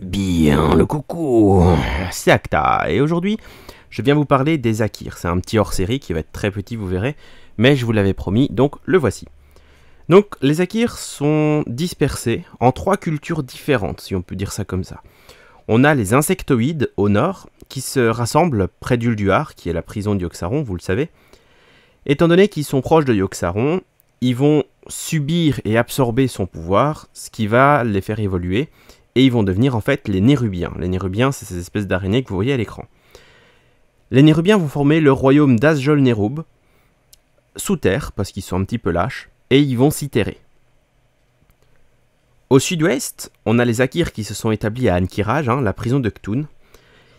Bien le coucou, c'est Acta, et aujourd'hui je viens vous parler des Akirs, c'est un petit hors-série qui va être très petit vous verrez, mais je vous l'avais promis, donc le voici. Donc les Akirs sont dispersés en trois cultures différentes, si on peut dire ça comme ça. On a les insectoïdes au nord, qui se rassemblent près d'Ulduar, qui est la prison d'Yoxaron, vous le savez. Étant donné qu'ils sont proches de Yoxaron, ils vont subir et absorber son pouvoir, ce qui va les faire évoluer, et ils vont devenir en fait les Nérubiens. Les Nérubiens, c'est ces espèces d'araignées que vous voyez à l'écran. Les Nérubiens vont former le royaume dazjol nerub sous terre, parce qu'ils sont un petit peu lâches, et ils vont s'y terrer. Au sud-ouest, on a les Akirs qui se sont établis à Ankiraj, hein, la prison de Ktoun.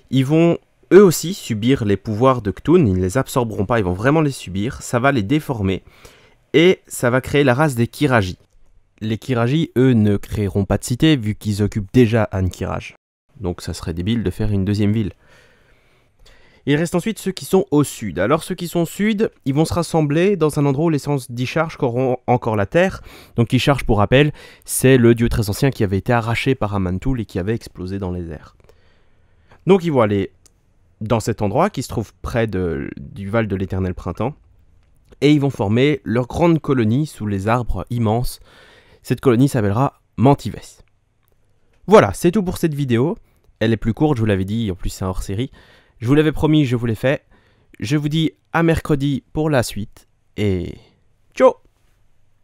Ils vont eux aussi subir les pouvoirs de Ktoun, ils ne les absorberont pas, ils vont vraiment les subir, ça va les déformer, et ça va créer la race des Kiraji. Les Kiraji, eux, ne créeront pas de cité vu qu'ils occupent déjà Ankiraj. Donc ça serait débile de faire une deuxième ville. Il reste ensuite ceux qui sont au sud. Alors ceux qui sont au sud, ils vont se rassembler dans un endroit où l'essence d'Icharge qu'auront encore la terre. Donc Icharge, pour rappel, c'est le dieu très ancien qui avait été arraché par Amantul et qui avait explosé dans les airs. Donc ils vont aller dans cet endroit qui se trouve près du Val de l'Éternel Printemps. Et ils vont former leur grande colonie sous les arbres immenses cette colonie s'appellera Mantives. Voilà, c'est tout pour cette vidéo. Elle est plus courte, je vous l'avais dit, en plus c'est hors série. Je vous l'avais promis, je vous l'ai fait. Je vous dis à mercredi pour la suite et ciao